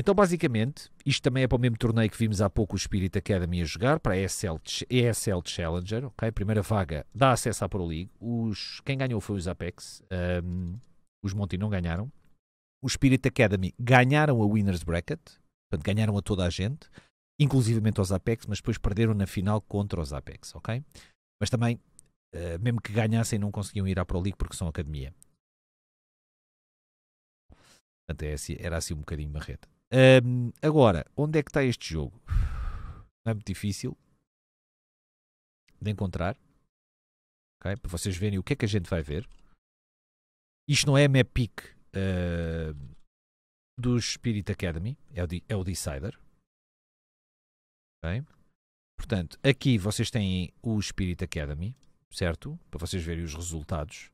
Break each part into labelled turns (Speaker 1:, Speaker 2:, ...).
Speaker 1: Então, basicamente, isto também é para o mesmo torneio que vimos há pouco o Spirit Academy a jogar, para a ESL, ESL Challenger, ok? Primeira vaga dá acesso à Pro League. Os, quem ganhou foi os Apex, um, os Monty não ganharam. O Spirit Academy ganharam a Winners Bracket, portanto, ganharam a toda a gente, inclusivamente aos Apex, mas depois perderam na final contra os Apex, ok? Mas também, uh, mesmo que ganhassem, não conseguiam ir à Pro League porque são academia. Portanto, é assim, era assim um bocadinho marreta. Um, agora, onde é que está este jogo?
Speaker 2: Não é muito difícil de encontrar. Okay? Para vocês verem o que é que a gente vai ver. Isto não é a Mapic
Speaker 1: uh, do Spirit Academy, é o, é o Decider. Okay? Portanto, aqui vocês têm o Spirit Academy, certo? Para vocês verem os resultados.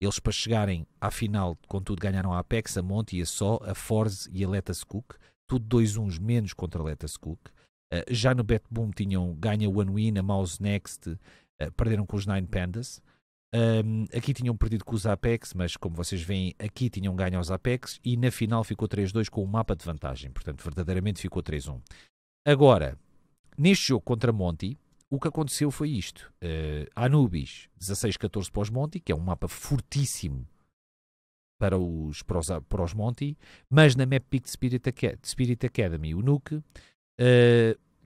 Speaker 1: Eles, para chegarem à final, contudo, ganharam a Apex, a Monte e a Só, a Forze e a Letas Cook. Tudo 2-1 menos contra a Letas Cook. Uh, já no Betboom tinham ganha One Win, a Mouse Next, uh, perderam com os Nine Pandas. Um, aqui tinham perdido com os Apex, mas como vocês veem, aqui tinham ganho aos Apex e na final ficou 3-2 com um mapa de vantagem. Portanto, verdadeiramente ficou 3-1. Agora, neste jogo contra Monty, o que aconteceu foi isto. Uh, Anubis, 16-14 para os Monti, que é um mapa fortíssimo para os, para os, para os Monty, mas na map Peak de Spirit, Spirit Academy, o Nuke, uh,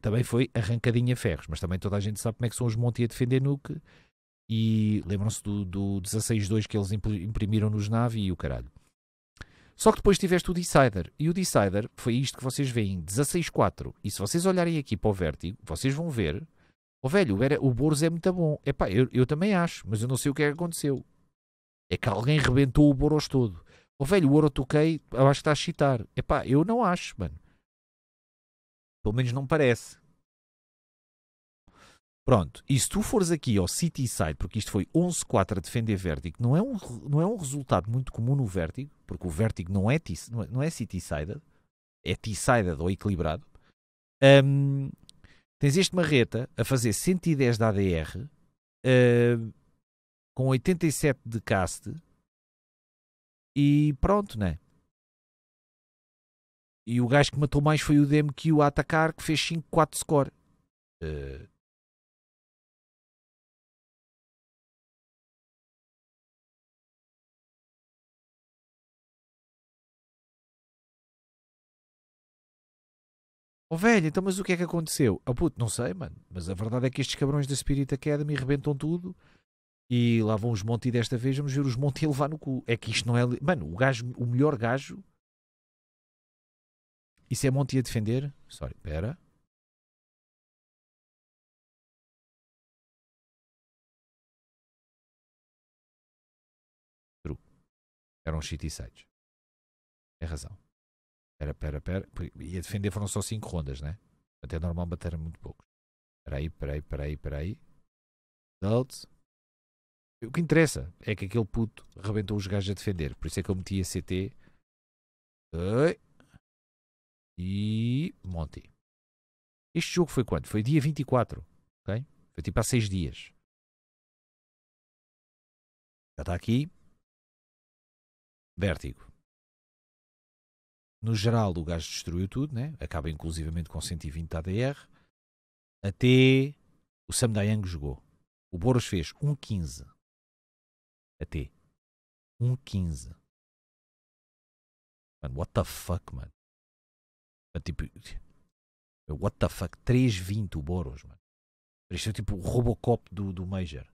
Speaker 1: também foi arrancadinha a ferros, mas também toda a gente sabe como é que são os Monty a defender Nuke, e lembram-se do, do 16-2 que eles imprimiram nos nave e o caralho. Só que depois tiveste o Decider, e o Decider foi isto que vocês veem, 16-4, e se vocês olharem aqui para o vértigo, vocês vão ver oh, velho, era, o Boros é muito bom. pá eu, eu também acho, mas eu não sei o que é que aconteceu. É que alguém rebentou o Boros todo. o oh, velho, o Ouro Toquei, eu acho que está a chitar. pá eu não acho, mano. Pelo menos não parece. Pronto, e se tu fores aqui ao City Side, porque isto foi 11-4 a defender Vertigo, não é, um, não é um resultado muito comum no Vertigo, porque o Vertigo não é, não é, é City Sided, é T-Sided ou equilibrado. Um, Tens este marreta a fazer 110 de ADR uh, eh,
Speaker 2: com 87 de cast e pronto, né? E o gajo que matou mais foi o Demo que a atacar, que fez 5-4 score. Uh, Oh velho, então mas o que é que aconteceu? Oh puto, não sei, mano. Mas a verdade é que estes cabrões da Spirit Academy rebentam tudo.
Speaker 1: E lá vão os Monty desta vez, vamos ver os Monty a levar no cu. É que isto não é. Mano, o gajo, o melhor
Speaker 2: gajo. Isso é Monty a defender? Sorry, pera. True. Eram shitty sites. Tem razão. Pera, pera, pera. E a defender foram só 5 rondas, né?
Speaker 1: Até é normal bater muito poucos. Espera aí, espera aí, espera aí, espera aí. O que interessa é que aquele puto rebentou os gajos a defender. Por isso é que eu meti a CT.
Speaker 2: Oi. E. Monte. Este jogo foi quando? Foi dia 24. Ok? Foi tipo há 6 dias. Já está aqui. Vértigo. No geral, o gajo destruiu tudo, né? acaba inclusivamente com 120 ADR. Até o Sam Dayang jogou. O Boros fez 1.15. até 1.15. Mano, what the fuck, mano? Tipo, what the fuck? 3.20 o Boros, mano. Isto é tipo o Robocop do, do Major.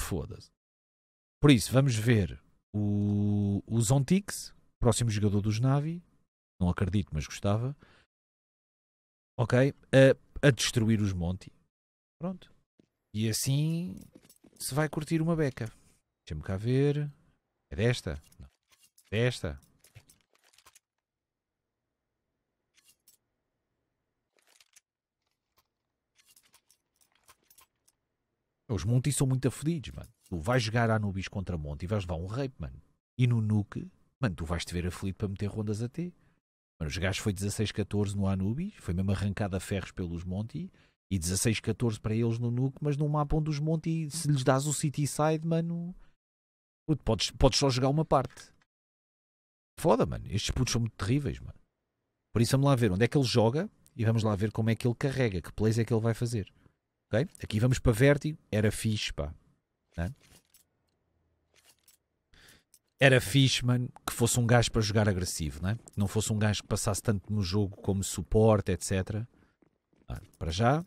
Speaker 2: Foda-se. Por isso, vamos ver o, o Zontix,
Speaker 1: próximo jogador dos Navi. Não acredito, mas gostava. Ok? A, a destruir os Monti. Pronto. E assim se vai curtir uma beca. Deixa-me cá ver. É desta? Não. Desta? Os Monty são muito afedidos, mano tu vais jogar Anubis contra Monte e vais levar um rape, mano. E no Nuke, mano, tu vais-te ver aflito para meter rondas a T. Mano, os gajos foi 16-14 no Anubis, foi mesmo arrancada a ferros pelos Monte e 16-14 para eles no Nuke, mas num mapa onde os Monte, se lhes dás o City Side, mano, podes, podes só jogar uma parte. Foda, mano. Estes putos são muito terríveis, mano. Por isso vamos lá ver onde é que ele joga e vamos lá ver como é que ele carrega, que plays é que ele vai fazer. Ok? Aqui vamos para Vertigo, era fixe, pá. Né? Era fixe, mano, que fosse um gajo para jogar agressivo, né? que não fosse um gajo que passasse tanto no jogo como suporte, etc. Ah, para já,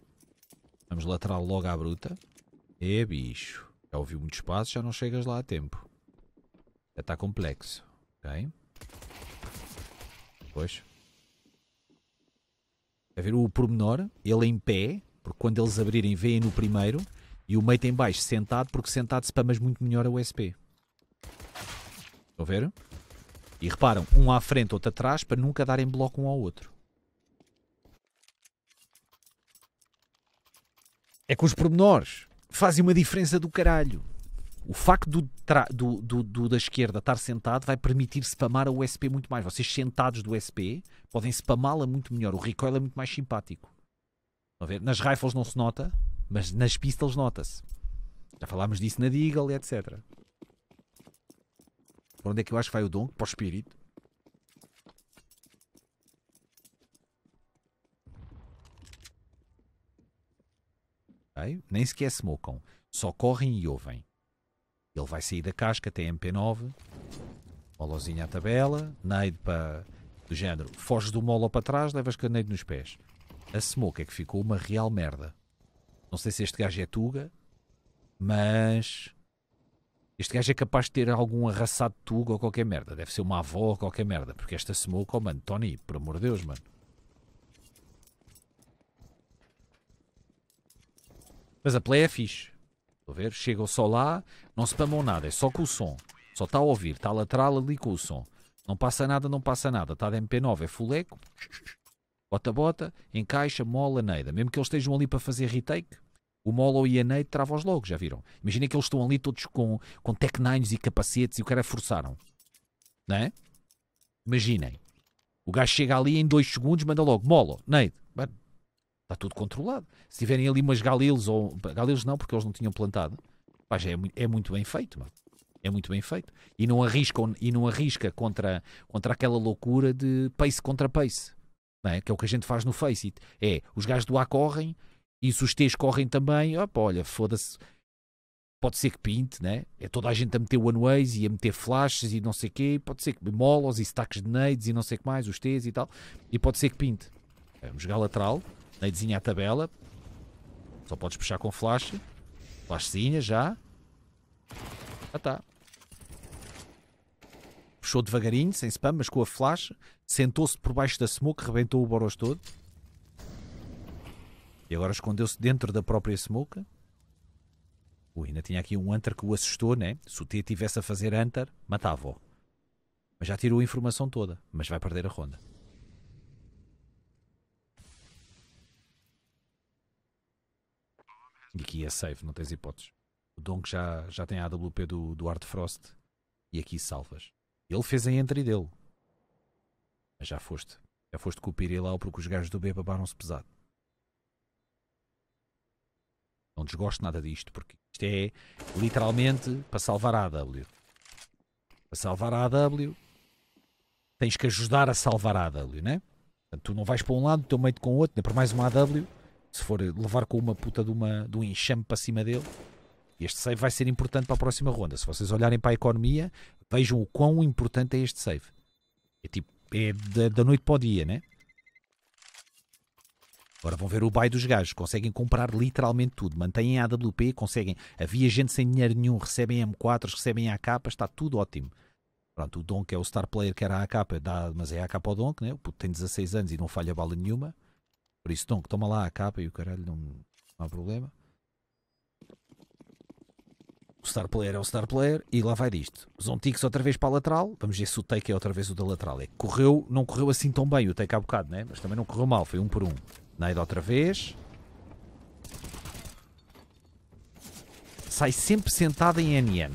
Speaker 1: vamos lateral logo à bruta. É bicho, já ouviu muito espaço, já não chegas lá a tempo. Já está complexo, ok? Pois. A ver o pormenor, ele em pé, porque quando eles abrirem, veem no primeiro. E o meio em baixo sentado, porque sentado spamas muito melhor a USP. Estão a ver? E reparam, um à frente, outro atrás, para nunca darem bloco um ao outro. É que os pormenores fazem uma diferença do caralho. O facto do, do, do, do da esquerda estar sentado vai permitir spamar a USP muito mais. Vocês sentados do USP podem spamá-la muito melhor. O recoil é muito mais simpático. Estão a ver? Nas rifles não se nota, mas nas pistas nota-se. Já falámos disso na Deagle, etc. Por onde é que eu acho que vai o dom? Para o espírito. Okay. Nem sequer smokam. Só correm e ouvem. Ele vai sair da casca até MP9. Molozinho à tabela. Nade para. do género. Foges do molo para trás, levas caneiro nos pés. A smoke é que ficou uma real merda. Não sei se este gajo é Tuga, mas este gajo é capaz de ter algum arraçado Tuga ou qualquer merda. Deve ser uma avó ou qualquer merda, porque esta smoke, oh mano, Tony, por amor de Deus, mano. Mas a play é fixe. Estou a ver? Chegam só lá, não se spamam nada, é só com o som. Só está a ouvir, está lateral ali com o som. Não passa nada, não passa nada. Está de MP9, é fuleco. Bota-bota, encaixa, mola, neida. Mesmo que eles estejam ali para fazer retake, o Molo e a neida travam os logos, já viram? Imagina que eles estão ali todos com, com tech nines e capacetes e o cara forçaram. né? Imaginem. O gajo chega ali em dois segundos, manda logo Molo, neida, Está tudo controlado. Se tiverem ali umas galilos ou... Galilos não, porque eles não tinham plantado. Pá, é, é muito bem feito, mano. É muito bem feito. E não, e não arrisca contra, contra aquela loucura de pace contra pace é? que é o que a gente faz no Face, É, os gajos do A correm, e se os T's correm também, opa, olha, foda-se, pode ser que pinte, né? é toda a gente a meter one-ways e a meter flashes e não sei o quê, pode ser que molos e stacks de nades e não sei o que mais, os T's e tal, e pode ser que pinte. Vamos é jogar lateral, nadezinha à tabela, só podes puxar com flash, flashzinha já, ah tá, puxou devagarinho, sem spam, mas com a flash, sentou-se por baixo da smoke, rebentou o Boros todo. E agora escondeu-se dentro da própria smoke. O ainda tinha aqui um Hunter que o assustou, né? Se o T tivesse a fazer Hunter, matava-o. Mas já tirou a informação toda, mas vai perder a ronda. E aqui é safe, não tens hipóteses. O Donk já, já tem a AWP do, do Art Frost e aqui salvas. Ele fez a entry dele. Mas já foste. Já foste com o Pirilau porque os gajos do B babaram-se pesado. Não desgosto nada disto, porque isto é literalmente para salvar a AW. Para salvar a AW, tens que ajudar a salvar a AW, né? Portanto, tu não vais para um lado, teu meio com o outro, nem né? para mais uma AW. Se for levar com uma puta de, uma, de um enxame para cima dele, este save vai ser importante para a próxima ronda. Se vocês olharem para a economia, vejam o quão importante é este save. É tipo, é da, da noite para o dia, né? Agora vão ver o buy dos gajos. Conseguem comprar literalmente tudo. Mantêm a AWP, conseguem. Havia gente sem dinheiro nenhum, recebem M4s, recebem AK, está tudo ótimo. Pronto, o Donk é o star player que era a AK, dá, mas é a AK ao Donk, né? O puto tem 16 anos e não falha bala nenhuma. Por isso, Donk, toma lá a AK e o caralho, não, não há problema o Star Player é o Star Player e lá vai disto. Zontix outra vez para a lateral, vamos ver se o take é outra vez o da lateral. É que correu, não correu assim tão bem o take há bocado, né? mas também não correu mal, foi um por um. Naida outra vez. Sai sempre sentado em NM.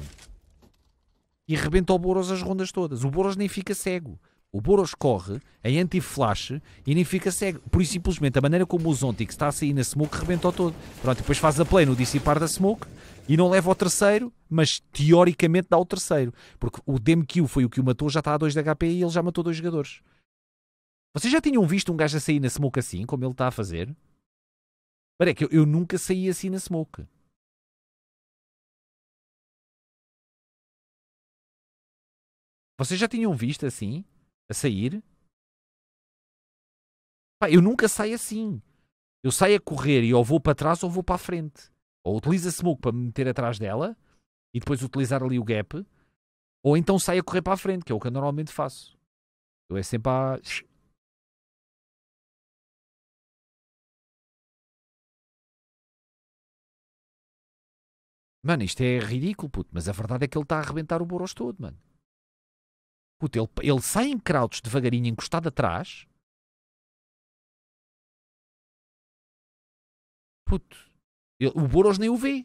Speaker 1: E rebenta o Boros as rondas todas. O Boros nem fica cego. O Boros corre em é anti-flash e nem fica cego. Por isso, simplesmente, a maneira como o Zontix está a sair na smoke rebentou todo. Pronto, depois faz a play no dissipar da smoke e não leva ao terceiro, mas teoricamente dá o terceiro. Porque o DMQ foi o que o matou, já está a 2 de HP e ele já
Speaker 2: matou dois jogadores. Vocês já tinham visto um gajo a sair na smoke assim, como ele está a fazer? Mas é que eu, eu nunca saí assim na smoke. Vocês já tinham visto assim, a sair? Pá, eu nunca saio assim.
Speaker 1: Eu saio a correr e ou vou para trás ou vou para a frente. Ou utiliza Smoke para me meter atrás dela
Speaker 2: e depois utilizar ali o gap, ou então sai a correr para a frente, que é o que eu normalmente faço. Eu é sempre a. Mano, isto é ridículo, puto, mas a verdade é que ele está a arrebentar o Boros todo, mano. Puto, ele, ele sai em crowds devagarinho, encostado atrás. Puto, ele, o Boros nem o vê.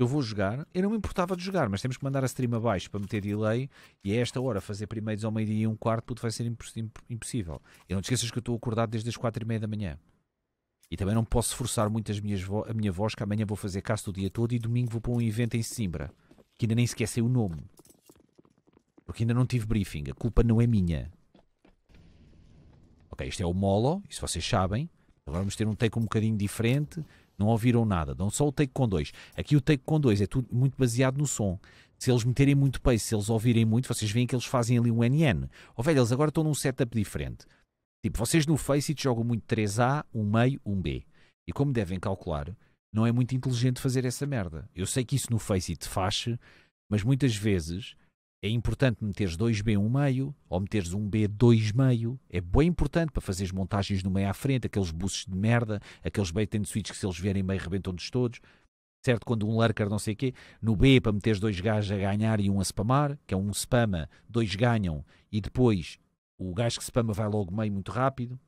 Speaker 1: Eu vou jogar, eu não me importava de jogar, mas temos que mandar a stream abaixo para meter delay e a esta hora fazer primeiros ao meio-dia e um quarto puto, vai ser imposs impossível. E não te esqueças que eu estou acordado desde as quatro e meia da manhã. E também não posso forçar muito as minhas a minha voz, que amanhã vou fazer cast o dia todo e domingo vou para um evento em Simbra, que ainda nem sequer sei o nome. Porque ainda não tive briefing. A culpa não é minha. Ok, isto é o Molo, isso vocês sabem. Agora vamos ter um take um bocadinho diferente. Não ouviram nada, dão só o take com dois Aqui o take com dois é tudo muito baseado no som. Se eles meterem muito pace, se eles ouvirem muito, vocês veem que eles fazem ali um NN. Ou oh, velho, eles agora estão num setup diferente. Tipo, vocês no Face jogam muito 3A, 1 meio, 1 B. E como devem calcular, não é muito inteligente fazer essa merda. Eu sei que isso no Face faz, mas muitas vezes é importante meteres 2B meio ou meteres 1B meio. É bem importante para fazeres montagens no meio à frente, aqueles buses de merda, aqueles bait and switch que se eles vierem meio rebentam-nos todos. Certo? Quando um lurker não sei o quê. No B para meteres dois gajos a ganhar e um a spamar, que é um spama, dois ganham e depois o gajo que spama vai logo meio muito rápido.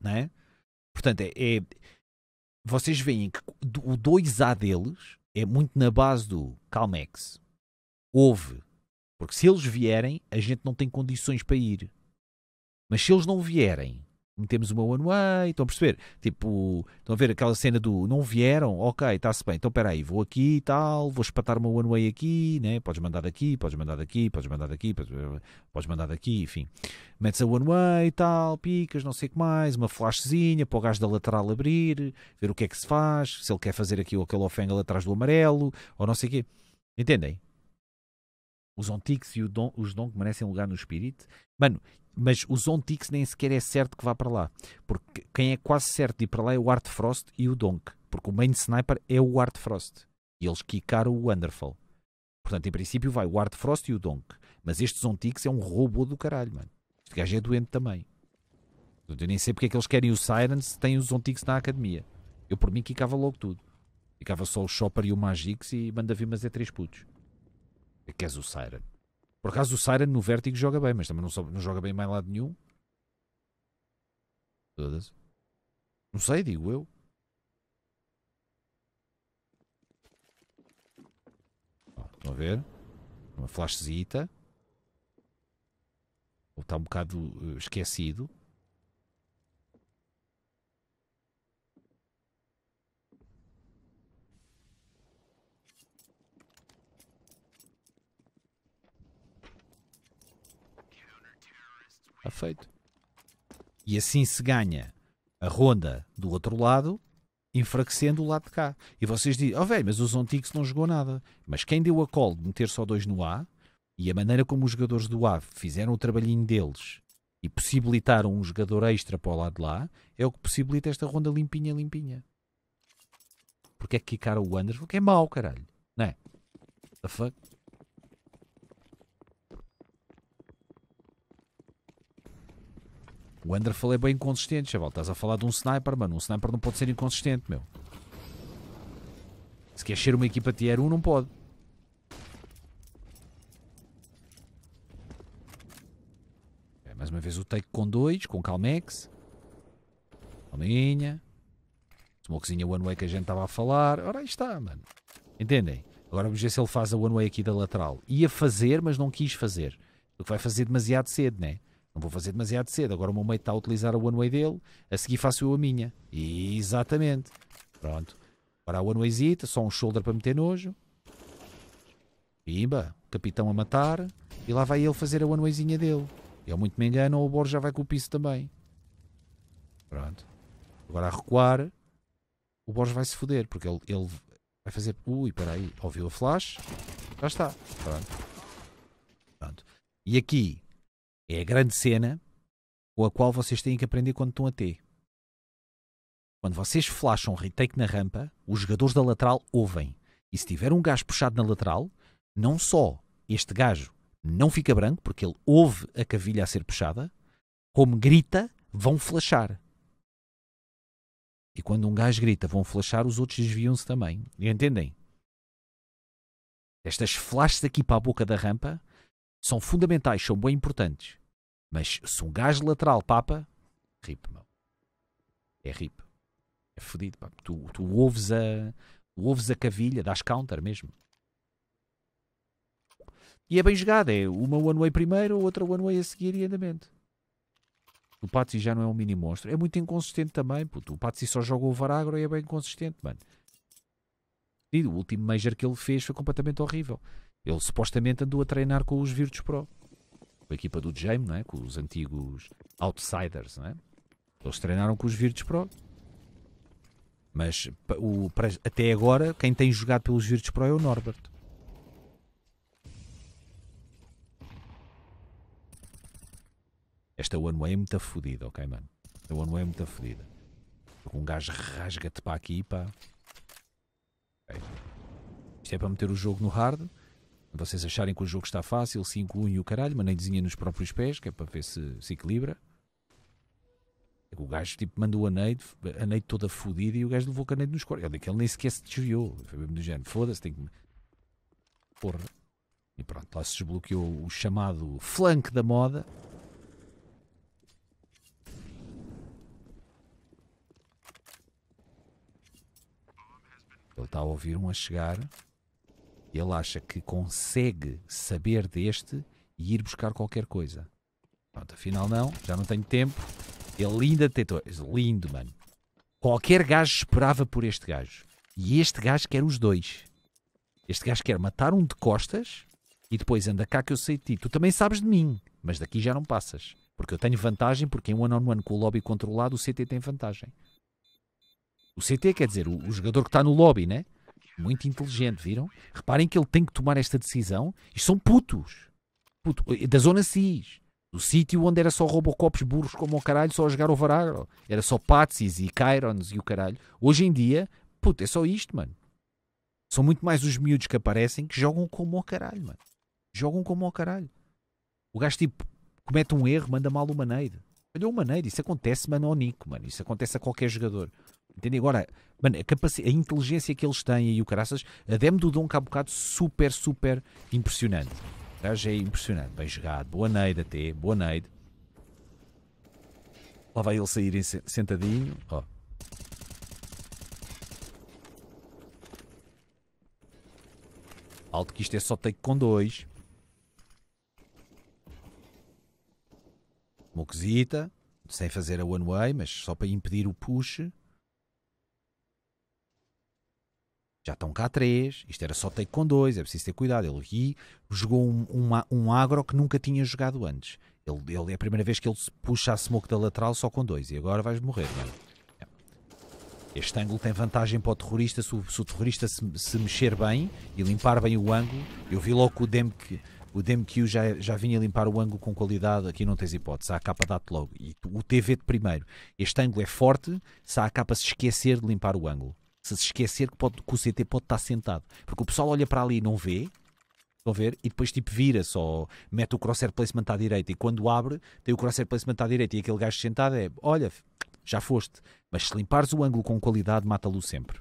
Speaker 1: Não é? Portanto, é, é vocês veem que o 2A deles é muito na base do Calmex houve. Porque se eles vierem, a gente não tem condições para ir. Mas se eles não vierem, metemos uma one way, estão a perceber? Tipo, estão a ver aquela cena do não vieram, ok, está-se bem, então espera aí, vou aqui e tal, vou espatar uma one way aqui, né? podes mandar daqui, podes mandar daqui, podes mandar daqui, podes, mandar daqui, enfim. Metes a one way e tal, picas, não sei o que mais, uma flashzinha para o gajo da lateral abrir, ver o que é que se faz, se ele quer fazer aqui ou aquele ofenga lá atrás do amarelo, ou não sei o quê. Entendem? Os Ontics e Don, os Donk merecem lugar no espírito, Mano, mas os Ontics nem sequer é certo que vá para lá. Porque quem é quase certo de ir para lá é o Art Frost e o Donk. Porque o main sniper é o Art Frost. E eles quicaram o Wonderful. Portanto, em princípio vai o Art Frost e o Donk. Mas este Zontix é um robô do caralho, mano. Este gajo é doente também. Eu nem sei porque é que eles querem o Sirens se têm os Zontix na academia. Eu por mim quicava logo tudo. Ficava só o Chopper e o Magix e mandava vir mas é três putos. É que é o Siren? Por acaso o Siren no Vertigo joga bem, mas também não, sobe, não joga bem mais lado nenhum. Todas. Não sei, digo eu. Ó, estão a ver? Uma flashzita. Ou está um bocado eh, esquecido. Está feito. E assim se ganha a ronda do outro lado, enfraquecendo o lado de cá. E vocês dizem, oh velho, mas o Zontix não jogou nada. Mas quem deu a call de meter só dois no A, e a maneira como os jogadores do A fizeram o trabalhinho deles e possibilitaram um jogador extra para o lado de lá, é o que possibilita esta ronda limpinha, limpinha. Porque é que cara o Anders Porque é mau, caralho. Não é? The fuck? O Underfall é bem inconsistente, chaval. Estás a falar de um sniper, mano. Um sniper não pode ser inconsistente, meu. Se quer ser uma equipa tier 1, não pode. É, mais uma vez o take com dois, com Calmex. Calminha. Smokezinha One Way que a gente estava a falar. Ora, aí está, mano. Entendem? Agora vamos ver se ele faz a One Way aqui da lateral. Ia fazer, mas não quis fazer. O que vai fazer demasiado cedo, né? é? Não vou fazer demasiado cedo. Agora o meu mate está a utilizar a one way dele, a seguir faço eu a minha. E, exatamente. Pronto. Agora a one wayzita, só um shoulder para meter nojo. Pimba, capitão a matar. E lá vai ele fazer a one wayzinha dele. Eu muito me engano, ou o Borges já vai com o piso também. Pronto. Agora a recuar, o Borges vai se foder, porque ele, ele vai fazer. Ui, peraí, ouviu a flash? Já está. Pronto. Pronto. E aqui, é a grande cena com a qual vocês têm que aprender quando estão a T. Quando vocês flasham retake na rampa, os jogadores da lateral ouvem. E se tiver um gajo puxado na lateral, não só este gajo não fica branco, porque ele ouve a cavilha a ser puxada, como grita, vão flashar. E quando um gajo grita, vão flashar, os outros desviam-se também. E entendem? Estas flashes aqui para a boca da rampa são fundamentais, são bem importantes. Mas se um gajo lateral papa, rip, meu. É rip. É fodido. Tu, tu ouves a. ouves a cavilha, das counter mesmo. E é bem jogado, é uma one way primeiro, outra one way a seguir e andamento. O Patsy já não é um mini monstro. É muito inconsistente também, puto. O Patsy só joga o Varagro e é bem inconsistente, mano. E o último Major que ele fez foi completamente horrível. Ele supostamente andou a treinar com os Virtus Pro, com a equipa do James, não é? com os antigos Outsiders. Não é? Eles treinaram com os Virtus Pro. Mas o, até agora, quem tem jogado pelos Virtus Pro é o Norbert. Esta One Way é muito fodida, ok, mano? Esta One Way é muito fodida. Um gajo rasga-te para aqui, pá. Okay. Isto é para meter o jogo no hard vocês acharem que o jogo está fácil, se incluem o caralho, mas nem desenha nos próprios pés, que é para ver se se equilibra. É o gajo tipo, mandou o a neide toda fodida e o gajo levou o neide nos corpos. Ele, ele nem sequer se desviou. Foi mesmo do género: foda-se, tem que. Porra. E pronto, lá se desbloqueou o chamado flank da moda. Ele está a ouvir um a chegar. Ele acha que consegue saber deste e ir buscar qualquer coisa. Pronto, afinal não, já não tenho tempo. Ele ainda tentou. Lindo, mano. Qualquer gajo esperava por este gajo. E este gajo quer os dois. Este gajo quer matar um de costas e depois anda cá que eu sei de ti. Tu também sabes de mim, mas daqui já não passas. Porque eu tenho vantagem, porque em one-on-one on one, com o lobby controlado, o CT tem vantagem. O CT quer dizer o, o jogador que está no lobby, né? muito inteligente, viram? Reparem que ele tem que tomar esta decisão. Isto são putos. Puto, eh, da zona CIS. Do sítio onde era só robocopos burros como o caralho, só a jogar o varagro. Era só Patsis e kairons e o caralho. Hoje em dia, puto, é só isto, mano. São muito mais os miúdos que aparecem que jogam como o caralho, mano. Jogam como o caralho. O gajo, tipo, comete um erro, manda mal o maneiro. Olha o maneiro, isso acontece, mano, ao Nico, mano. Isso acontece a qualquer jogador. Entendem? Agora, mano, a, capacidade, a inteligência que eles têm e o caraças, a demo do Dom cabocado Bocado, super, super impressionante. O gajo é impressionante, bem jogado. Boa neide até, boa neide. Lá vai ele sair sentadinho. Ó. Oh. Alto que isto é só take com dois. Mocosita. sem fazer a one way, mas só para impedir o push. já estão cá três, isto era só take com dois, é preciso ter cuidado. Ele aqui jogou um, um agro que nunca tinha jogado antes. Ele, ele, é a primeira vez que ele puxa a smoke da lateral só com dois e agora vais morrer, mano. É? É. Este ângulo tem vantagem para o terrorista se o, se o terrorista se, se, mexer bem e limpar bem o ângulo. Eu vi logo que o Demq, o DMQ já, já vinha limpar o ângulo com qualidade. Aqui não tens hipótese, a capa dá-te logo. E o TV de primeiro. Este ângulo é forte se a capa se esquecer de limpar o ângulo se se esquecer que, pode, que o CT pode estar sentado. Porque o pessoal olha para ali e não vê, Estão a ver? E depois tipo vira só, mete o crosshair placement à direita e quando abre, tem o crosshair placement à direita e aquele gajo sentado é, olha, já foste. Mas se limpares o ângulo com qualidade, mata-lo sempre.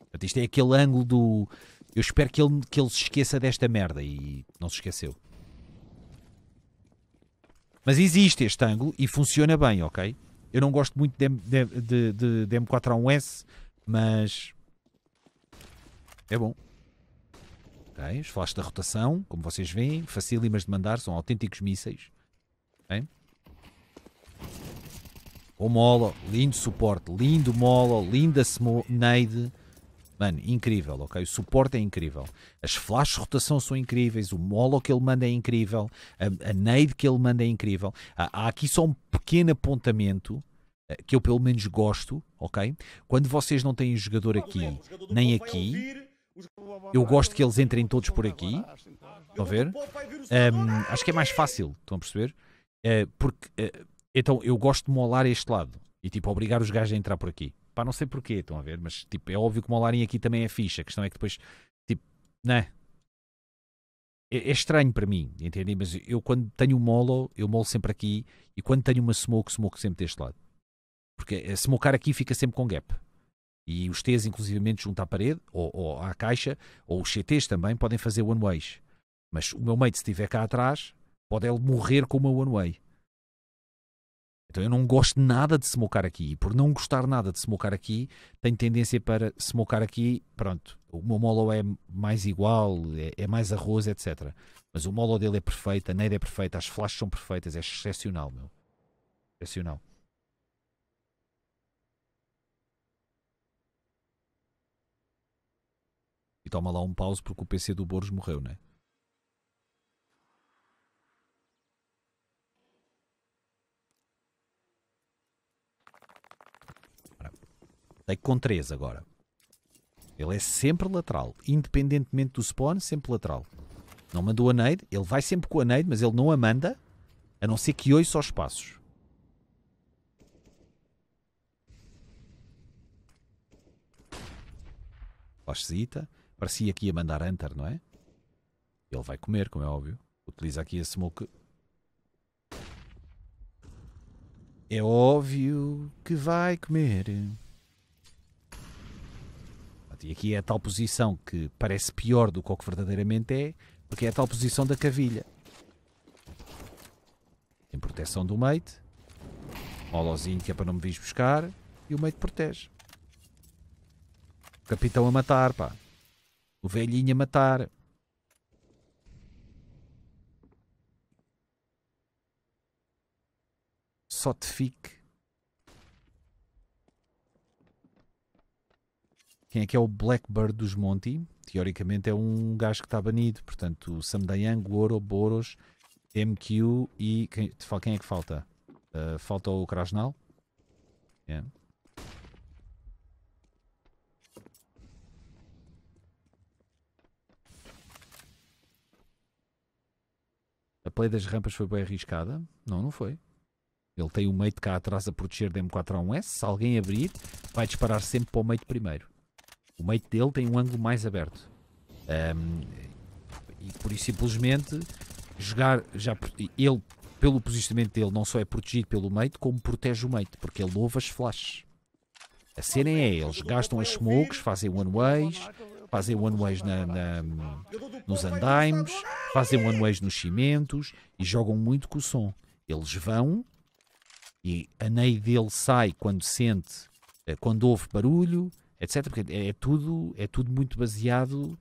Speaker 1: Portanto, isto é aquele ângulo do. Eu espero que ele, que ele se esqueça desta merda e não se esqueceu. Mas existe este ângulo e funciona bem, ok? Eu não gosto muito de, M, de, de, de M4A1S, mas é bom. Okay? Os flashes da rotação, como vocês veem, facílimas de mandar, são autênticos mísseis. Okay? O Molo, lindo suporte, lindo Molo, linda neide, Mano, incrível, ok? O suporte é incrível. As flashes de rotação são incríveis, o Molo que ele manda é incrível, a, a nade que ele manda é incrível. Há, há aqui só um pequeno apontamento eh, que eu pelo menos gosto, ok? Quando vocês não têm jogador aqui, é, nem aqui, eu gosto que eles entrem todos por aqui. Estão a ver? Um, acho que é mais fácil, estão a perceber? Uh, porque, uh, então, eu gosto de molar este lado e, tipo, obrigar os gajos a entrar por aqui. Pá, não sei porquê, estão a ver? Mas, tipo, é óbvio que molarem aqui também é ficha. A questão é que depois, tipo, né? É, é estranho para mim, entende? Mas eu, quando tenho um molo, eu molo sempre aqui. E quando tenho uma smoke, smoke sempre deste lado. Porque eh, se mocar aqui fica sempre com gap. E os T's, inclusivamente, junto à parede ou, ou à caixa, ou os CTs também podem fazer one-ways. Mas o meu mate, se estiver cá atrás, pode ele morrer com uma one-way. Então eu não gosto nada de smocar aqui. E por não gostar nada de smocar aqui, tenho tendência para smocar aqui. Pronto, o meu molo é mais igual, é, é mais arroz, etc. Mas o molo dele é perfeito, a neira é perfeita, as flashes são perfeitas, é excepcional, meu. Excepcional. toma lá um pause porque o PC do Boros morreu, né? é? Dei com 3 agora. Ele é sempre lateral. Independentemente do spawn, sempre lateral. Não mandou a nade. Ele vai sempre com a nade, mas ele não a manda. A não ser que ouça os passos. Lá Parecia aqui a mandar enter, não é? Ele vai comer, como é óbvio. Utiliza aqui a smoke. É óbvio que vai comer. E aqui é a tal posição que parece pior do que o que verdadeiramente é, porque é a tal posição da cavilha. Tem proteção do mate. Molozinho que é para não me vir buscar. E o mate protege. Capitão a matar, pá. O velhinho a matar. Só te fique. Quem é que é o Blackbird dos Monty? Teoricamente é um gajo que está banido. Portanto, Samdayang, Goro, Boros, MQ e. Quem, quem é que falta? Uh, falta o Krasnal? Yeah. É. play das rampas foi bem arriscada? Não, não foi. Ele tem o meio de cá atrás a proteger da M4A1S. Se alguém abrir, vai disparar sempre para o meio primeiro. O meio dele tem um ângulo mais aberto. Um, e por isso simplesmente jogar já ele pelo posicionamento dele não só é protegido pelo meio, como protege o meio, porque ele louva as flashes. A cena é, eles gastam as smokes, fazem one-ways, fazem one-ways na, na, nos andaimes, fazem one-ways nos cimentos e jogam muito com o som. Eles vão e a ney dele sai quando sente, eh, quando ouve barulho, etc. Porque é, é, tudo, é tudo muito baseado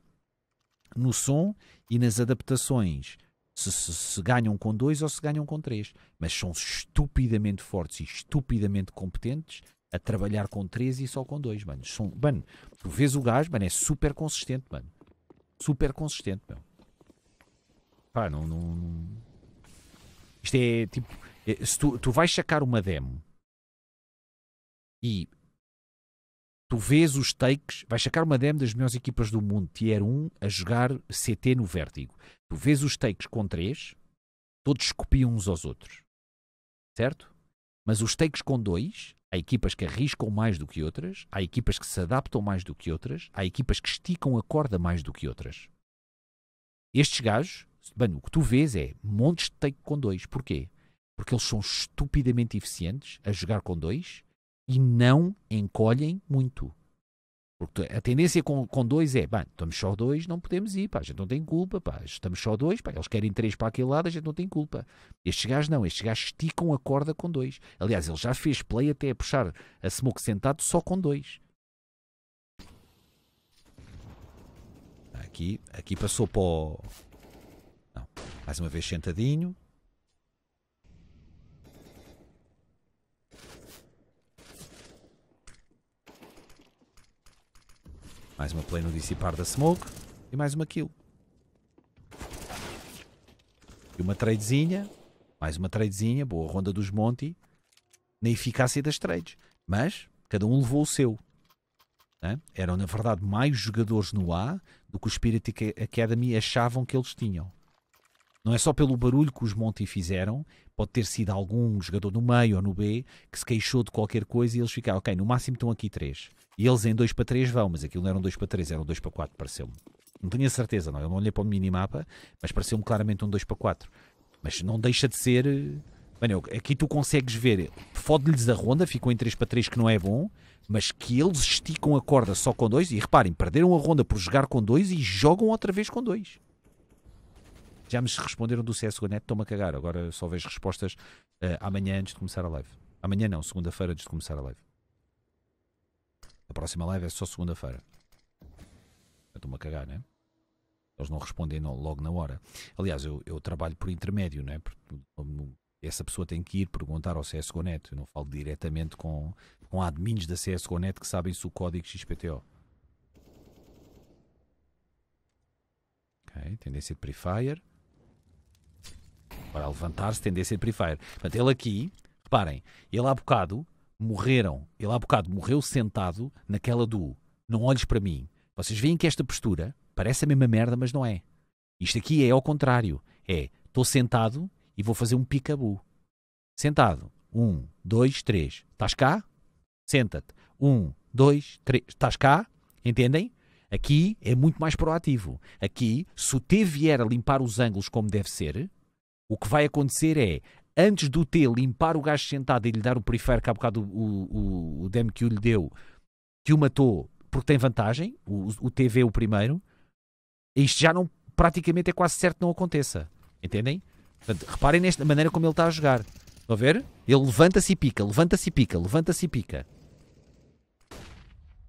Speaker 1: no som e nas adaptações. Se, se, se, ganham com dois ou se ganham com três. Mas são estupidamente fortes e estupidamente competentes a trabalhar com três e só com dois, mano. São, mano, tu vês o gajo, mano, é super consistente, mano. Super consistente, meu. Pá, não. não, não... Isto é tipo. É, se tu, tu vais sacar uma demo e tu vês os takes, vais sacar uma demo das melhores equipas do mundo, Tier 1, a jogar CT no Vértigo. Tu vês os takes com 3, todos copiam uns aos outros. Certo? Mas os takes com dois, há equipas que arriscam mais do que outras, há equipas que se adaptam mais do que outras, há equipas que esticam a corda mais do que outras. Estes gajos, bem, o que tu vês é montes de take com dois. Porquê? Porque eles são estupidamente eficientes a jogar com dois e não encolhem muito. Porque a tendência com, com dois é, bem, estamos só dois, não podemos ir, pá, a gente não tem culpa, pá, estamos só dois, pá, eles querem três para aquele lado, a gente não tem culpa. Estes gajos não, estes gajos esticam a corda com dois. Aliás, ele já fez play até a puxar a smoke sentado só com dois. Aqui, aqui passou para o... Não, mais uma vez sentadinho, Mais uma play no dissipar da smoke. E mais uma kill. E uma tradezinha. Mais uma tradezinha. Boa ronda dos Monty. Na eficácia das trades. Mas cada um levou o seu. Né? Eram na verdade mais jogadores no A do que o Spirit Academy achavam que eles tinham. Não é só pelo barulho que os Monti fizeram, pode ter sido algum jogador no meio ou no B que se queixou de qualquer coisa e eles ficaram, ok, no máximo estão aqui três. E eles em 2 para 3 vão, mas aquilo não eram 2 para 3, eram 2 para 4, pareceu-me. Não tinha certeza, não. Eu não olhei para o minimapa, mas pareceu-me claramente um 2 para 4. Mas não deixa de ser. Eh, Mano, aqui tu consegues ver, fode-lhes a ronda, ficou em 3 para 3 que não é bom, mas que eles esticam a corda só com dois e reparem, perderam a ronda por jogar com dois e jogam outra vez com dois. Já me responderam do CSGO.net, estou-me a cagar. Agora só vejo respostas uh, amanhã antes de começar a live. Amanhã não, segunda-feira antes de começar a live. A próxima live é só segunda-feira. Estou-me a cagar, né? Eles não respondem logo na hora. Aliás, eu, eu trabalho por intermédio, né? Porque, essa pessoa tem que ir perguntar ao CSGONet. Eu não falo diretamente com, com admins da CSGONet que sabem se o código XPTO. Ok, tendência de Prefire agora levantar-se, tendência de periferia. Portanto, ele aqui, reparem, ele há bocado morreram, ele há bocado morreu sentado naquela do não olhes para mim. Vocês veem que esta postura parece a mesma merda, mas não é. Isto aqui é ao contrário. É, estou sentado e vou fazer um picabu. Sentado. Um, dois, três. Estás cá? Senta-te. Um, dois, três. Estás cá? Entendem? Aqui é muito mais proativo. Aqui, se o T vier a limpar os ângulos como deve ser, o que vai acontecer é, antes do T limpar o gajo sentado e lhe dar o periferio que há bocado o, o, o demo que o lhe deu, que o matou porque tem vantagem, o, o T vê o primeiro, isto já não, praticamente é quase certo não aconteça. Entendem? Portanto, reparem nesta maneira como ele está a jogar. Estão a ver? Ele levanta-se e pica, levanta-se e pica, levanta-se e pica.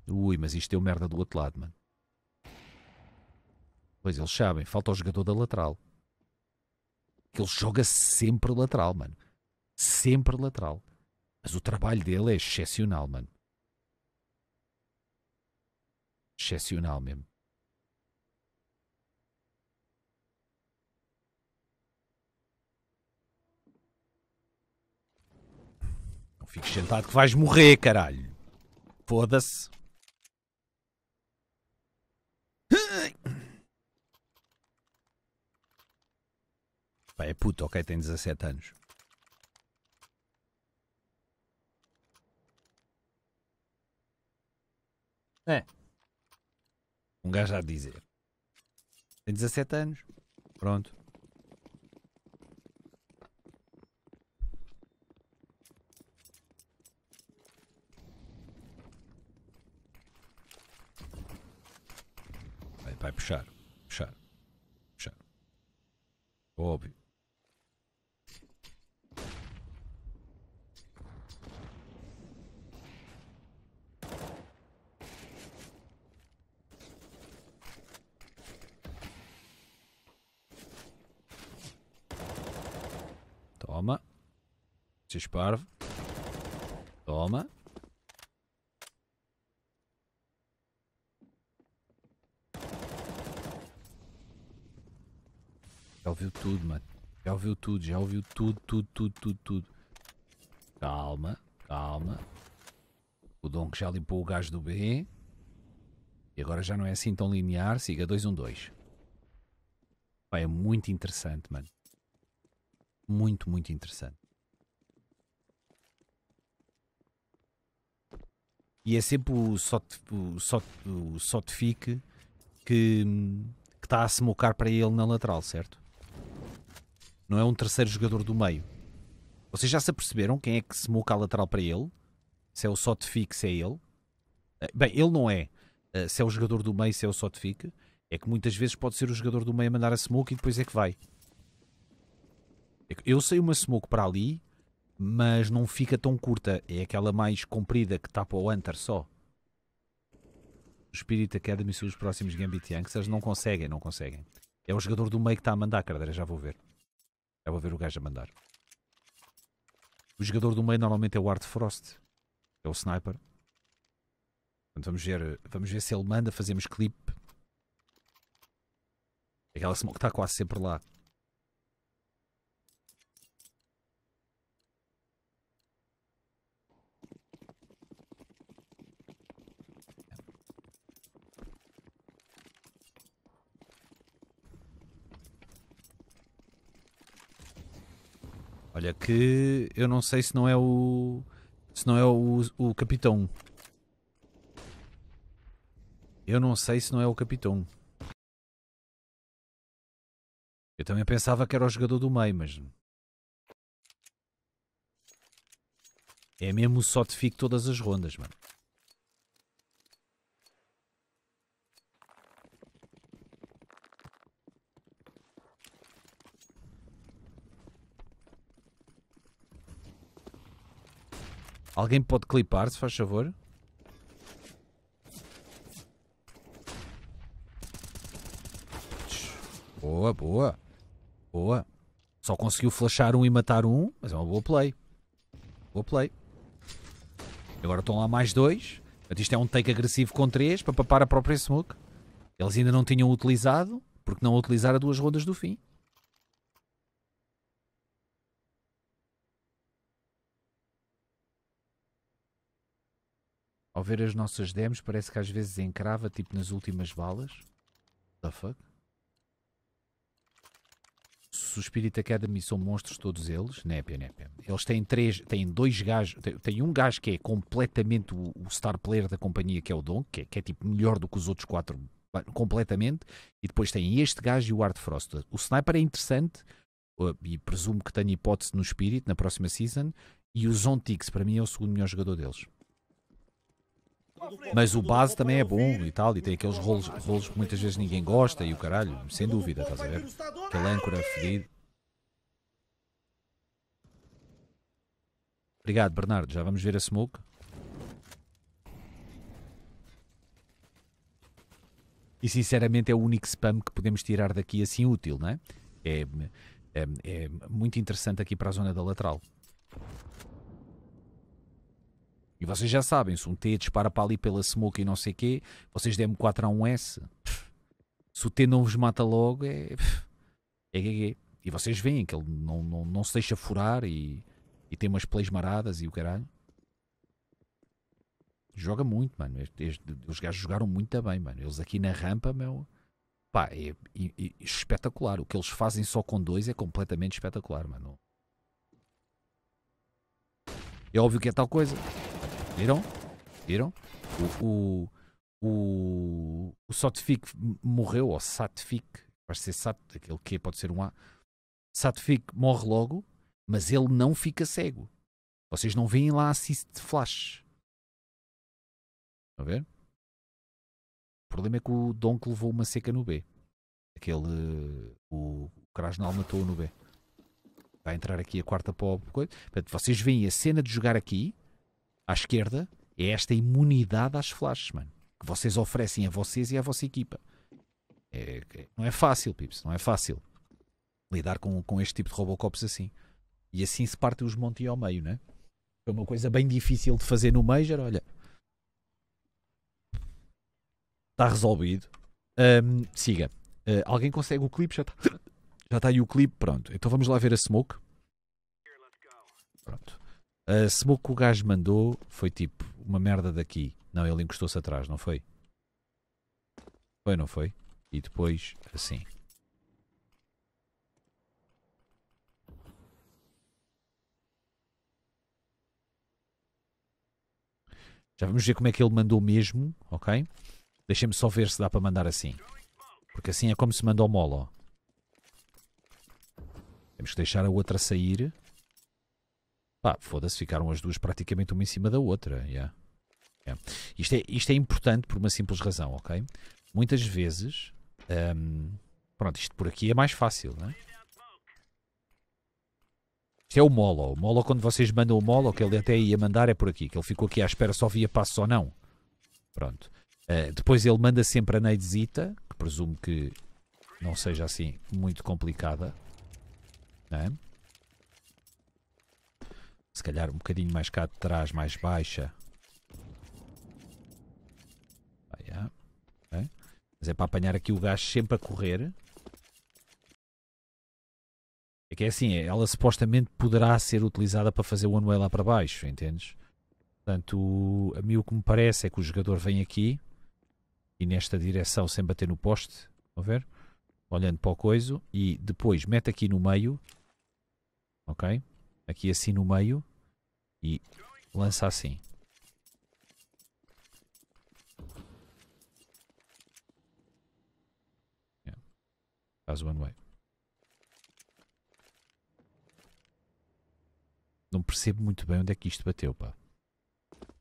Speaker 1: Ui, mas isto deu merda do outro lado, mano. Pois eles sabem, falta o jogador da lateral que ele joga sempre lateral, mano. Sempre lateral. Mas o trabalho dele é excepcional, mano. Excepcional mesmo. Não fiques sentado que vais morrer, caralho. Foda-se. Pá, é puto, ok, tem 17 anos. É. Um gajo a dizer. Tem 17 anos. Pronto. Vai, vai puxar. Puxar. Puxar. Óbvio. Toma. Se esparve Toma. Já ouviu tudo, mano. Já ouviu tudo, já ouviu tudo, tudo, tudo, tudo, tudo. Calma, calma. O Dom que já limpou o gás do B. E agora já não é assim tão linear. Siga 212. Um, vai é muito interessante, mano muito, muito interessante. E é sempre o sote, o sote, o fique que está a smocar para ele na lateral, certo? Não é um terceiro jogador do meio. Vocês já se aperceberam quem é que smoca a lateral para ele? Se é o Sotfic, se é ele? Eh, bem, ele não é. Eh, se é o jogador do meio, se é o Sotfic. É que muitas vezes pode ser o jogador do meio a mandar a smoke e depois é que vai. É eu sei uma smoke para ali, mas não fica tão curta. É aquela mais comprida que tapa o Hunter só. O Spirit Academy se os próximos Gambit Yanks não conseguem, não conseguem. É o jogador do meio que está a mandar, cara. Já vou ver. Já vou ver o gajo a mandar. O jogador do meio normalmente é o Art Frost. É o sniper. Portanto, vamos ver, vamos ver se ele manda. Fazemos clip. Aquela smoke está quase sempre lá. Olha que eu não sei se não é o se não é o, o capitão. Eu não sei se não é o capitão. Eu também pensava que era o jogador do meio, mas é mesmo só te fico todas as rondas, mano. Alguém pode clipar, se faz favor? Boa, boa. Boa. Só conseguiu flashar um e matar um, mas é uma boa play. Boa play. Agora estão lá mais dois. isto é um take agressivo com três para papar a própria smoke. Eles ainda não tinham utilizado, porque não utilizaram duas rodas do fim. Ao ver as nossas demos, parece que às vezes encrava, tipo nas últimas balas What the fuck? Spirit Academy são monstros todos eles, népia, népia. Eles têm três, têm dois gajos, tem, um gajo que é completamente o, o, star player da companhia, que é o Don, que é, que é, tipo melhor do que os outros quatro completamente, e depois tem este gajo e o Art Frost. O Sniper é interessante, uh, e presumo que tenha hipótese no Spirit na próxima season, e o Zontix, para mim é o segundo melhor jogador deles. Mas o base também é bom e tal, e tem aqueles rolos, rolos que muitas vezes ninguém gosta e o caralho, sem dúvida, estás a ver? Aquela âncora ferida. Obrigado, Bernardo. Já vamos ver a smoke. E sinceramente é o único spam que podemos tirar daqui assim útil, não é? É, é, é muito interessante aqui para a zona da lateral. E vocês já sabem, se um T dispara para ali pela smoke e não sei o quê, vocês dêem 4 a 1 S. Se o T não vos mata logo, é. É, é, é. E vocês veem que ele não, não, não se deixa furar e, e tem umas plays maradas e o caralho. Joga muito, mano. os gajos jogaram muito bem, mano. Eles aqui na rampa, meu. Pá, é, é, é espetacular. O que eles fazem só com dois é completamente espetacular, mano. É óbvio que é tal coisa. Viram? Viram? O, o, o, o morreu, ou Satfik, vai ser Sat, aquele que é, pode ser um A. Satfik morre logo, mas ele não
Speaker 2: fica cego. Vocês não veem lá assist flash. Estão a ver? O problema é que o Donk levou uma seca no B.
Speaker 1: Aquele. O, o Krasnal matou-o no B. Vai entrar aqui a quarta pop. Portanto, vocês veem a cena de jogar aqui à esquerda é esta imunidade às flashes, mano, que vocês oferecem a vocês e à vossa equipa. É, não é fácil, Pips, não é fácil lidar com, com este tipo de Robocops assim. E assim se partem os montes ao meio, né? Foi uma coisa bem difícil de fazer no Major, olha. Está resolvido. Um, siga. Uh, alguém consegue o clipe? Já está já tá aí o clipe, pronto. Então vamos lá ver a Smoke. Pronto. A smoke que o gajo mandou foi tipo uma merda daqui. Não, ele encostou-se atrás, não foi? Foi, não foi? E depois assim. Já vamos ver como é que ele mandou mesmo, ok? Deixem-me só ver se dá para mandar assim. Porque assim é como se manda o molo. Temos que deixar a outra sair pá, foda-se, ficaram as duas praticamente uma em cima da outra. Yeah. Yeah. É. Isto, é, isto é importante por uma simples razão, ok? Muitas vezes, um, pronto, isto por aqui é mais fácil, né? é? Isto é o Molo. O Molo, quando vocês mandam o Molo, que ele até ia mandar, é por aqui. Que ele ficou aqui à espera só via passo ou não. Pronto. Uh, depois ele manda sempre a Neidesita, que presumo que não seja assim muito complicada. né? Se calhar um bocadinho mais cá de trás, mais baixa. Ah, yeah. okay. Mas é para apanhar aqui o gajo sempre a correr. É que é assim, ela supostamente poderá ser utilizada para fazer o one lá para baixo, entendes? Portanto, a mim o que me parece é que o jogador vem aqui e nesta direção sem bater no poste, a ver? Olhando para o coiso e depois mete aqui no meio, ok? aqui assim no meio e lança assim. faz Faz one way. Não percebo muito bem onde é que isto bateu, pá.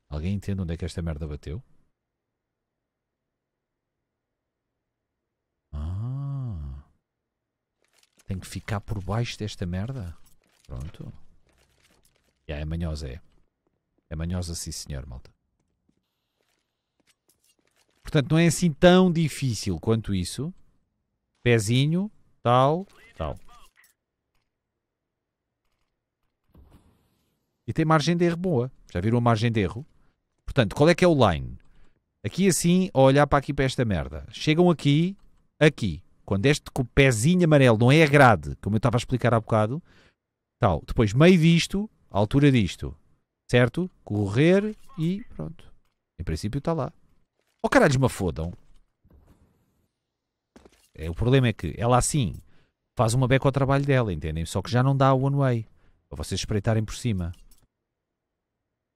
Speaker 1: Alguém entende onde é que esta merda bateu? Ah. Tem que ficar por baixo desta merda. Pronto. Yeah, é manhosa, é. É manhosa, sim senhor, malta. Portanto, não é assim tão difícil quanto isso. Pezinho, tal, tal. E tem margem de erro boa. Já viram a margem de erro? Portanto, qual é que é o line? Aqui assim, a olhar para aqui para esta merda. Chegam aqui, aqui. Quando este com o pezinho amarelo não é a grade, como eu estava a explicar há bocado, tal. Depois, meio disto, a altura disto, certo? Correr e pronto. Em princípio está lá. Oh caralhos, me fodam. É, o problema é que ela assim faz uma beca ao trabalho dela, entendem? Só que já não dá one way. Para vocês espreitarem por cima.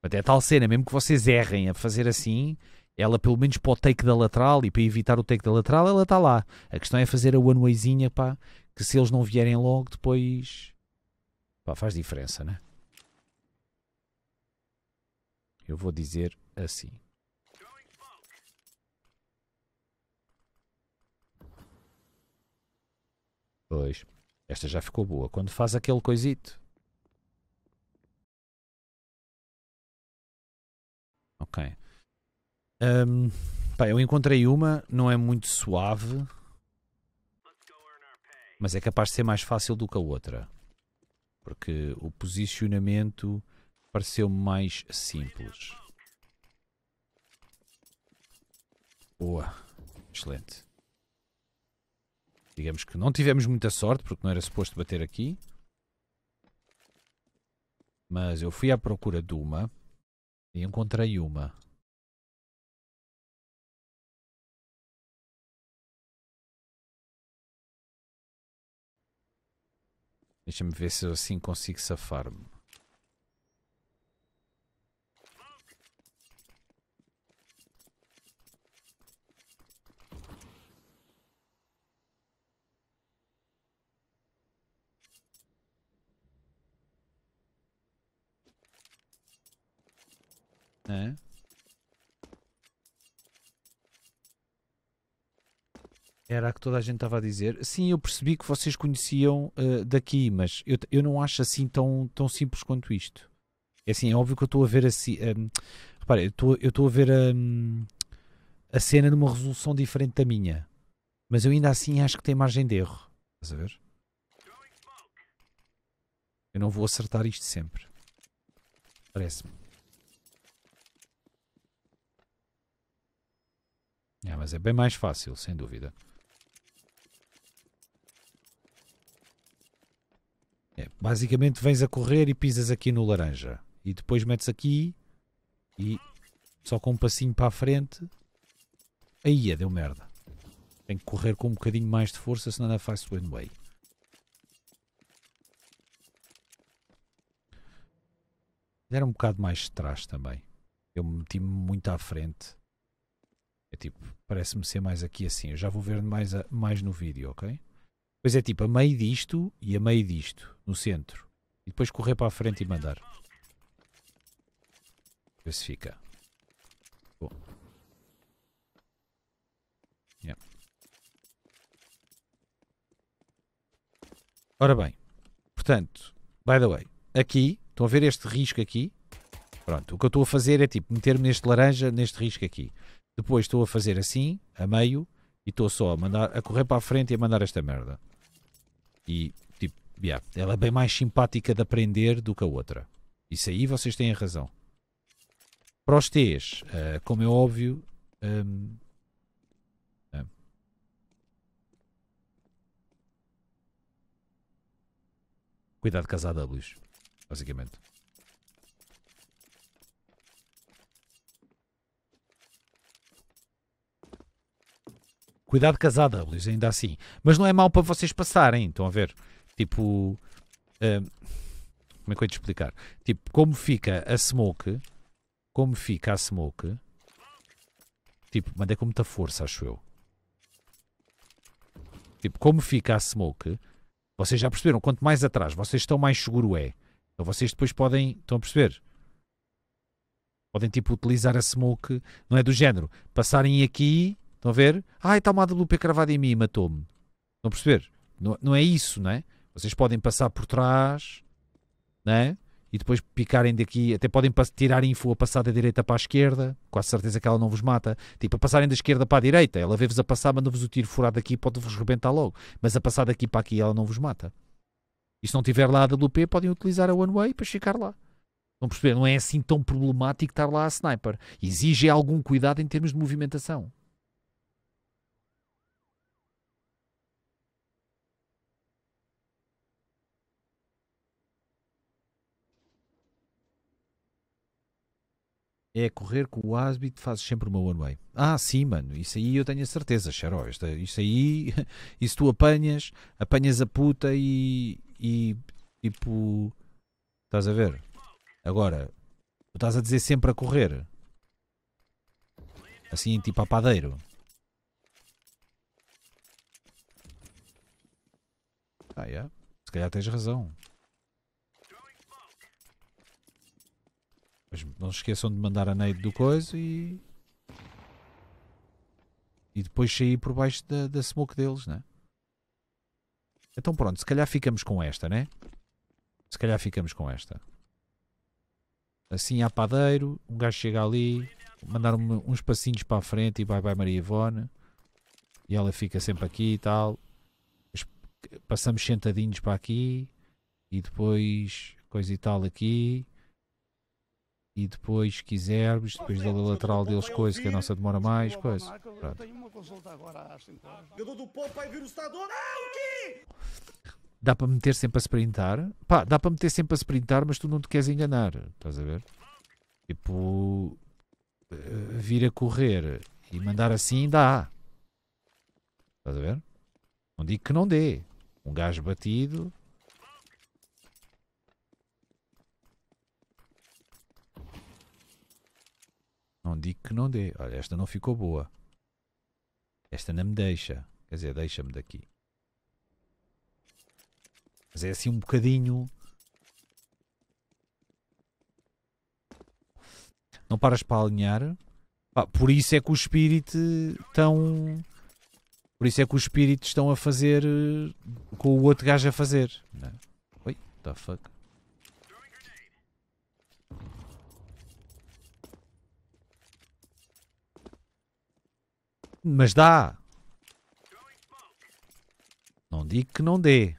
Speaker 1: Até tal cena, mesmo que vocês errem a fazer assim, ela pelo menos para o take da lateral e para evitar o take da lateral, ela está lá. A questão é fazer a one wayzinha, pá, que se eles não vierem logo, depois. pá, faz diferença, né? Eu vou dizer assim.
Speaker 2: Pois, esta já ficou boa. Quando faz aquele coisito. Ok.
Speaker 1: Um, pá, eu encontrei uma, não é muito suave. Mas é capaz de ser mais fácil do que a outra. Porque o posicionamento pareceu mais simples. Boa. Excelente. Digamos que não tivemos muita sorte, porque não era suposto bater aqui.
Speaker 2: Mas eu fui à procura de uma e encontrei uma. Deixa-me ver se eu assim consigo safar-me.
Speaker 1: É. Era a que toda a gente estava a dizer. Sim, eu percebi que vocês conheciam uh, daqui, mas eu, eu não acho assim tão, tão simples quanto isto. É assim, é óbvio que eu estou a ver assim. Um, ehm, repare, eu estou a ver a, ehm, a cena numa resolução diferente da minha. Mas eu ainda assim acho que tem margem de erro. Estás a ver? Eu não vou acertar isto sempre. Parece-me. É, mas é bem mais fácil, sem dúvida. É, basicamente vens a correr e pisas aqui no laranja. E depois metes aqui e só com um passinho para a frente. Aí é, deu merda. Tem que correr com um bocadinho mais de força, senão faz é faço one way. Era um bocado mais de trás também. Eu me meti muito à frente. É tipo, parece-me ser mais aqui assim. Eu já vou ver mais, a, mais no vídeo, ok? Pois é tipo, a meio disto e a meio disto, no centro. E depois correr para a frente e mandar. Ver se fica. Bom. Yeah. Ora bem, portanto, by the way, aqui, estão a ver este risco aqui? Pronto, o que eu estou a fazer é tipo, meter-me neste laranja, neste risco aqui. Depois estou a fazer assim, a meio, e estou só a, mandar, a correr para a frente e a mandar esta merda. E, tipo, yeah, ela é bem mais simpática de aprender do que a outra. Isso aí vocês têm razão. Para os T's, uh, como é óbvio, um, ehm, eh. cuidado com as AWs, basicamente. Cuidado com as AWs, ainda assim. Mas não é mal para vocês passarem, estão a ver? Tipo. Hum, como é que eu ia te explicar? Tipo, como fica a smoke. Como fica a smoke. Tipo, mandei é com muita força, acho eu. Tipo, como fica a smoke. Vocês já perceberam, quanto mais atrás vocês estão, mais seguro é. Então vocês depois podem. Estão a perceber? Podem, tipo, utilizar a smoke. Não é do género. Passarem aqui Estão a ver? Ai, está uma AWP cravada em mim e matou-me. Estão a perceber? Não, não é isso, não é? Vocês podem passar por trás, não é? E depois picarem daqui, até podem tirar info a passar da direita para a esquerda, com a certeza que ela não vos mata. Tipo, a passarem da esquerda para a direita, ela vê-vos a passar, manda-vos o tiro furado daqui pode-vos rebentar logo. Mas a passar daqui para aqui, ela não vos mata. E se não tiver lá a AWP, podem utilizar a One Way para chegar lá. Estão a perceber? Não é assim tão problemático estar lá a sniper. Exige algum cuidado em termos de movimentação. é correr com o Asby fazes sempre uma one way. Ah, sim, mano, isso aí eu tenho a certeza, Xero. isso aí, isso tu apanhas, apanhas a puta e, e tipo, estás a ver? Agora, tu estás a dizer sempre a correr, assim, tipo a padeiro. Ah, yeah. se calhar tens razão. Mas não se esqueçam de mandar a nade do coiso e. E depois sair por baixo da, da smoke deles, né? Então pronto, se calhar ficamos com esta, né? Se calhar ficamos com esta. Assim há padeiro, um gajo chega ali, mandar uns passinhos para a frente e vai vai Maria Ivone. E ela fica sempre aqui e tal. Passamos sentadinhos para aqui e depois coisa e tal aqui e depois quisermos, depois da lateral deles coisa, que a nossa demora mais, coisa. Pronto. Eu dou do para o o quê? Dá para meter sempre a sprintar? Pá, dá para meter sempre a sprintar, mas tu não te queres enganar. Estás a ver? Tipo, eh, vir a correr e mandar assim dá. Estás a ver? Não digo que não dê. Um gajo batido Não digo que não dê. Olha, esta não ficou boa. Esta não me deixa. Quer dizer, deixa-me daqui. Mas é assim um bocadinho. Não paras para alinhar. por isso é que o espírito tão. Por isso é que os espíritos estão a fazer eh, com o outro gajo a fazer. Não. É? Oi, the fuck? Mas dá. Não digo que não dê.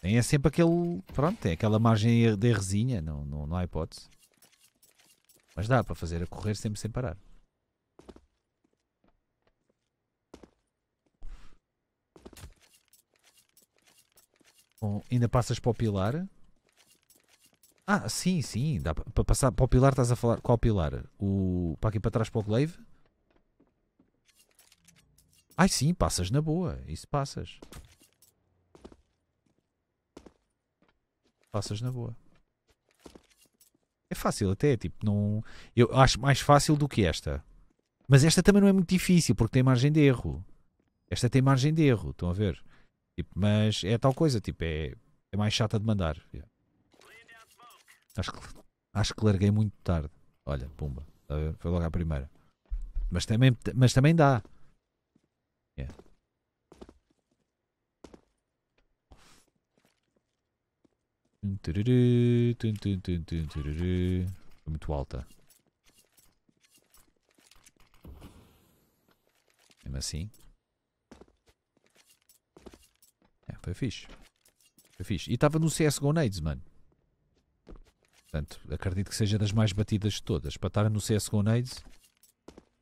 Speaker 1: Tem é sempre aquele. Pronto, tem aquela margem de resinha. Não, não, não há hipótese. Mas dá para fazer a correr sempre sem parar. Bom, ainda passas para o pilar? Ah, sim, sim. Dá para passar para o pilar. Estás a falar. Qual pilar? O, para aqui para trás para o glaive? Ai sim, passas na boa. Isso passas. Passas na boa. É fácil até, tipo, não. Eu acho mais fácil do que esta. Mas esta também não é muito difícil, porque tem margem de erro. Esta tem margem de erro, estão a ver? Tipo, mas é tal coisa, tipo, é, é mais chata de mandar. Acho, que, acho que larguei muito tarde. Olha, pumba, tá foi logo a primeira. Mas também, mas também dá. Yeah. Foi muito alta. Mesmo assim. É, foi fixe. Foi fixe. E estava no CSGO Nades, mano. Portanto, acredito que seja das mais batidas de todas. Para estar no CSGO Nades.